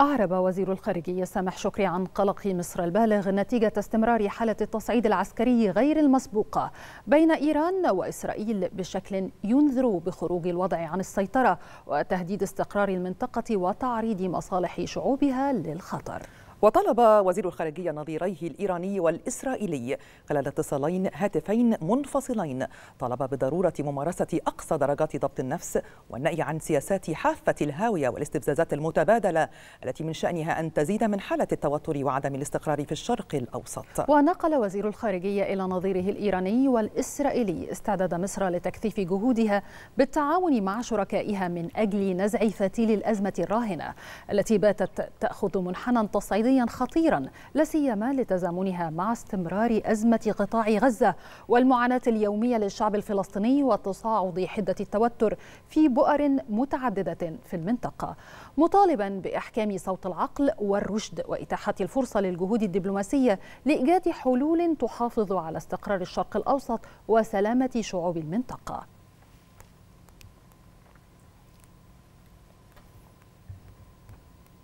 أعرب وزير الخارجية سامح شكري عن قلق مصر البالغ نتيجة استمرار حالة التصعيد العسكري غير المسبوقة بين إيران وإسرائيل بشكل ينذر بخروج الوضع عن السيطرة وتهديد استقرار المنطقة وتعريض مصالح شعوبها للخطر وطلب وزير الخارجية نظيريه الإيراني والإسرائيلي خلال اتصالين هاتفين منفصلين طلب بضرورة ممارسة أقصى درجات ضبط النفس والنأي عن سياسات حافة الهاوية والاستفزازات المتبادلة التي من شأنها أن تزيد من حالة التوتر وعدم الاستقرار في الشرق الأوسط ونقل وزير الخارجية إلى نظيره الإيراني والإسرائيلي استعداد مصر لتكثيف جهودها بالتعاون مع شركائها من أجل نزع فتيل الأزمة الراهنة التي باتت تأخذ منحنى تصعيد اقتصاديا خطيرا لا سيما لتزامنها مع استمرار ازمه قطاع غزه والمعاناه اليوميه للشعب الفلسطيني وتصاعد حده التوتر في بؤر متعدده في المنطقه مطالبا باحكام صوت العقل والرشد واتاحه الفرصه للجهود الدبلوماسيه لايجاد حلول تحافظ على استقرار الشرق الاوسط وسلامه شعوب المنطقه